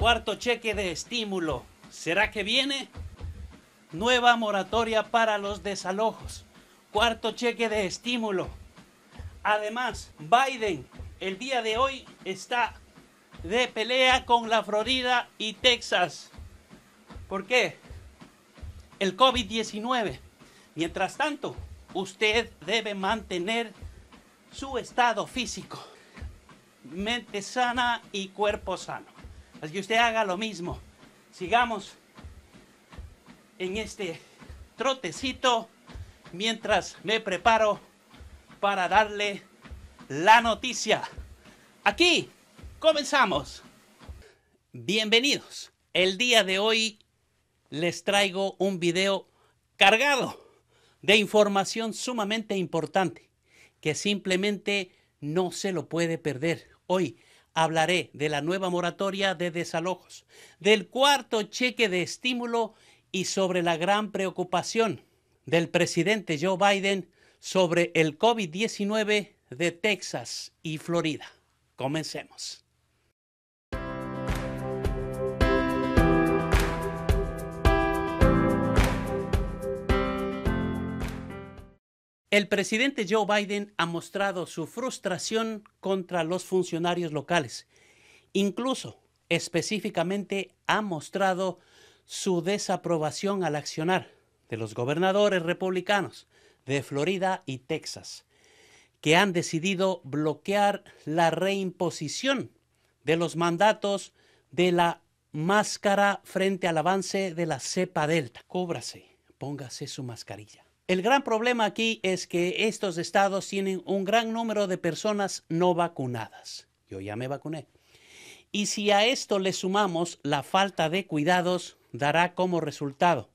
Cuarto cheque de estímulo. ¿Será que viene? Nueva moratoria para los desalojos. Cuarto cheque de estímulo. Además, Biden el día de hoy está de pelea con la Florida y Texas. ¿Por qué? El COVID-19. Mientras tanto, usted debe mantener su estado físico, mente sana y cuerpo sano. Así que usted haga lo mismo. Sigamos en este trotecito mientras me preparo para darle la noticia. Aquí comenzamos. Bienvenidos. El día de hoy les traigo un video cargado de información sumamente importante que simplemente no se lo puede perder. Hoy Hablaré de la nueva moratoria de desalojos, del cuarto cheque de estímulo y sobre la gran preocupación del presidente Joe Biden sobre el COVID-19 de Texas y Florida. Comencemos. El presidente Joe Biden ha mostrado su frustración contra los funcionarios locales. Incluso, específicamente, ha mostrado su desaprobación al accionar de los gobernadores republicanos de Florida y Texas, que han decidido bloquear la reimposición de los mandatos de la máscara frente al avance de la cepa delta. Cóbrase, póngase su mascarilla. El gran problema aquí es que estos estados tienen un gran número de personas no vacunadas. Yo ya me vacuné. Y si a esto le sumamos la falta de cuidados, dará como resultado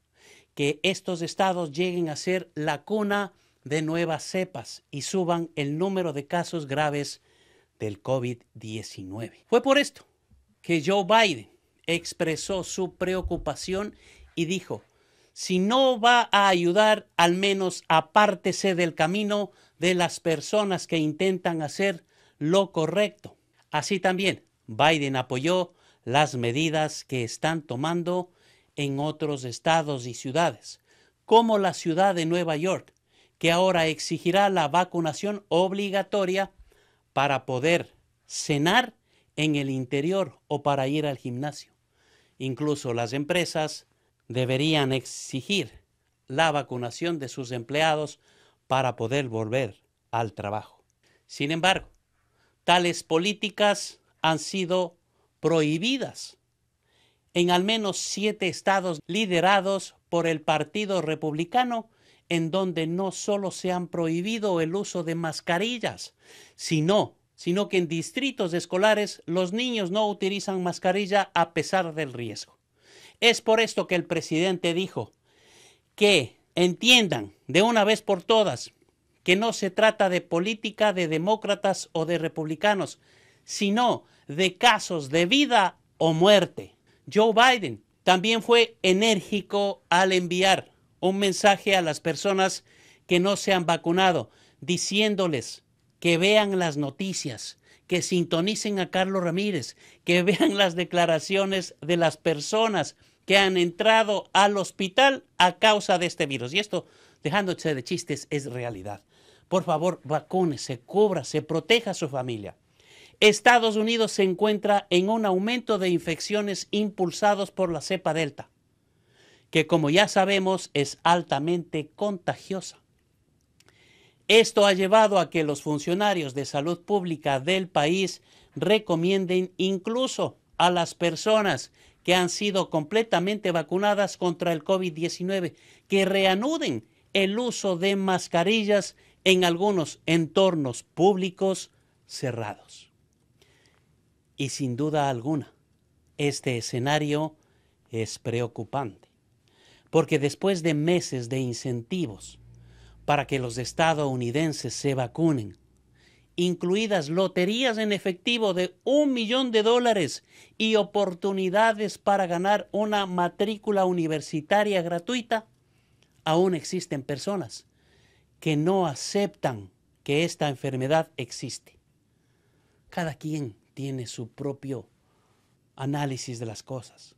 que estos estados lleguen a ser la cuna de nuevas cepas y suban el número de casos graves del COVID-19. Fue por esto que Joe Biden expresó su preocupación y dijo, si no va a ayudar, al menos apártese del camino de las personas que intentan hacer lo correcto. Así también, Biden apoyó las medidas que están tomando en otros estados y ciudades, como la ciudad de Nueva York, que ahora exigirá la vacunación obligatoria para poder cenar en el interior o para ir al gimnasio. Incluso las empresas deberían exigir la vacunación de sus empleados para poder volver al trabajo. Sin embargo, tales políticas han sido prohibidas en al menos siete estados liderados por el Partido Republicano, en donde no solo se han prohibido el uso de mascarillas, sino, sino que en distritos escolares los niños no utilizan mascarilla a pesar del riesgo. Es por esto que el presidente dijo que entiendan de una vez por todas que no se trata de política de demócratas o de republicanos, sino de casos de vida o muerte. Joe Biden también fue enérgico al enviar un mensaje a las personas que no se han vacunado, diciéndoles que vean las noticias, que sintonicen a Carlos Ramírez, que vean las declaraciones de las personas que han entrado al hospital a causa de este virus. Y esto, dejándose de chistes, es realidad. Por favor, vacúnese, cobra se proteja a su familia. Estados Unidos se encuentra en un aumento de infecciones impulsados por la cepa Delta, que como ya sabemos es altamente contagiosa. Esto ha llevado a que los funcionarios de salud pública del país recomienden incluso a las personas que han sido completamente vacunadas contra el COVID-19 que reanuden el uso de mascarillas en algunos entornos públicos cerrados. Y sin duda alguna, este escenario es preocupante, porque después de meses de incentivos, para que los estadounidenses se vacunen, incluidas loterías en efectivo de un millón de dólares y oportunidades para ganar una matrícula universitaria gratuita, aún existen personas que no aceptan que esta enfermedad existe. Cada quien tiene su propio análisis de las cosas.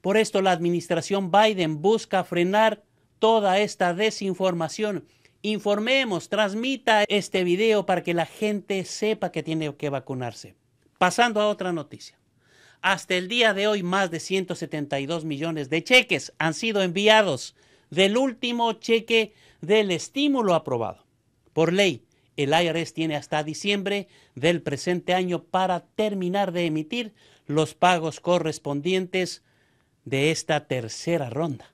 Por esto la administración Biden busca frenar toda esta desinformación. Informemos, transmita este video para que la gente sepa que tiene que vacunarse. Pasando a otra noticia. Hasta el día de hoy, más de 172 millones de cheques han sido enviados del último cheque del estímulo aprobado. Por ley, el IRS tiene hasta diciembre del presente año para terminar de emitir los pagos correspondientes de esta tercera ronda.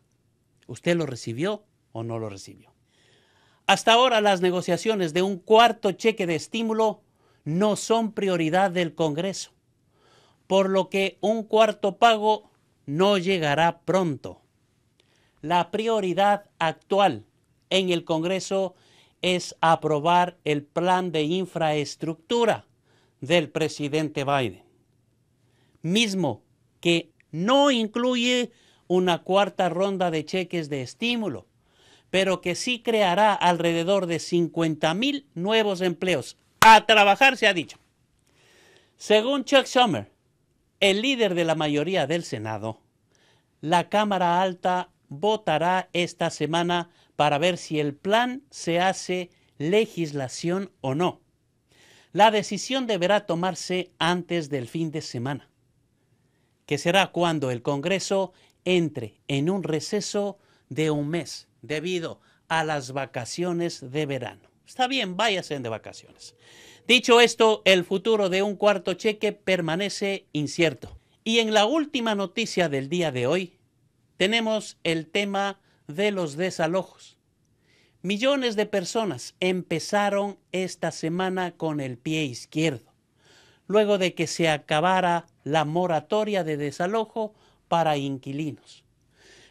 ¿Usted lo recibió o no lo recibió? Hasta ahora las negociaciones de un cuarto cheque de estímulo no son prioridad del Congreso, por lo que un cuarto pago no llegará pronto. La prioridad actual en el Congreso es aprobar el plan de infraestructura del presidente Biden, mismo que no incluye una cuarta ronda de cheques de estímulo, pero que sí creará alrededor de 50 nuevos empleos. A trabajar, se ha dicho. Según Chuck Schumer, el líder de la mayoría del Senado, la Cámara Alta votará esta semana para ver si el plan se hace legislación o no. La decisión deberá tomarse antes del fin de semana, que será cuando el Congreso entre en un receso de un mes debido a las vacaciones de verano. Está bien, váyase de vacaciones. Dicho esto, el futuro de un cuarto cheque permanece incierto. Y en la última noticia del día de hoy, tenemos el tema de los desalojos. Millones de personas empezaron esta semana con el pie izquierdo, luego de que se acabara la moratoria de desalojo para inquilinos.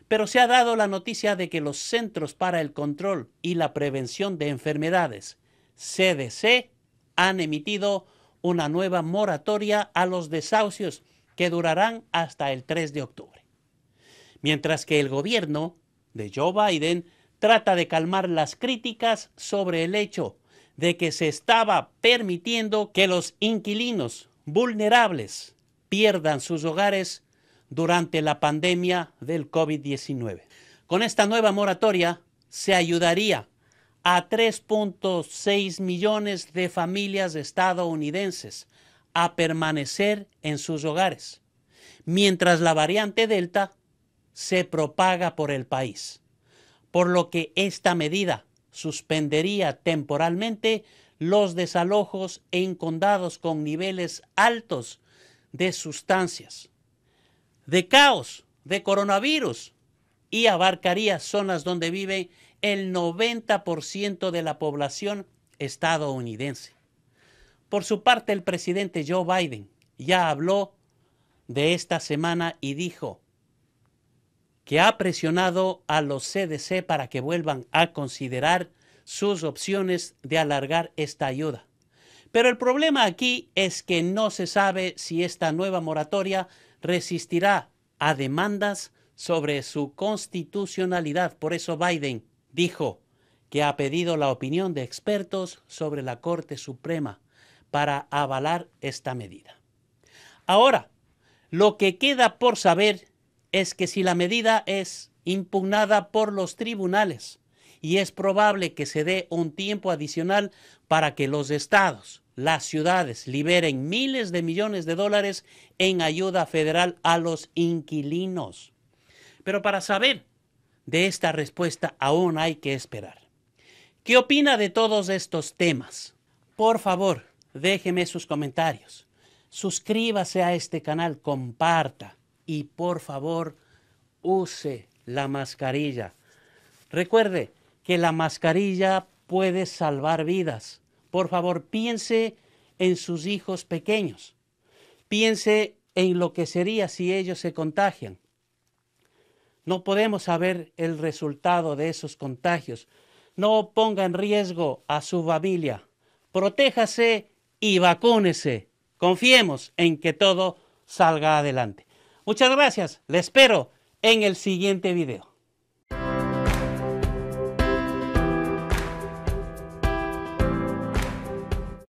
Pero se ha dado la noticia de que los Centros para el Control y la Prevención de Enfermedades, CDC, han emitido una nueva moratoria a los desahucios que durarán hasta el 3 de octubre. Mientras que el gobierno de Joe Biden trata de calmar las críticas sobre el hecho de que se estaba permitiendo que los inquilinos vulnerables pierdan sus hogares durante la pandemia del COVID-19. Con esta nueva moratoria se ayudaría a 3.6 millones de familias estadounidenses a permanecer en sus hogares, mientras la variante Delta se propaga por el país, por lo que esta medida suspendería temporalmente los desalojos en condados con niveles altos de sustancias de caos, de coronavirus, y abarcaría zonas donde vive el 90% de la población estadounidense. Por su parte, el presidente Joe Biden ya habló de esta semana y dijo que ha presionado a los CDC para que vuelvan a considerar sus opciones de alargar esta ayuda. Pero el problema aquí es que no se sabe si esta nueva moratoria resistirá a demandas sobre su constitucionalidad. Por eso Biden dijo que ha pedido la opinión de expertos sobre la Corte Suprema para avalar esta medida. Ahora, lo que queda por saber es que si la medida es impugnada por los tribunales y es probable que se dé un tiempo adicional para que los estados las ciudades liberen miles de millones de dólares en ayuda federal a los inquilinos. Pero para saber de esta respuesta aún hay que esperar. ¿Qué opina de todos estos temas? Por favor, déjeme sus comentarios. Suscríbase a este canal, comparta y por favor use la mascarilla. Recuerde que la mascarilla puede salvar vidas por favor, piense en sus hijos pequeños. Piense en lo que sería si ellos se contagian. No podemos saber el resultado de esos contagios. No ponga en riesgo a su familia. Protéjase y vacúnese. Confiemos en que todo salga adelante. Muchas gracias. Le espero en el siguiente video.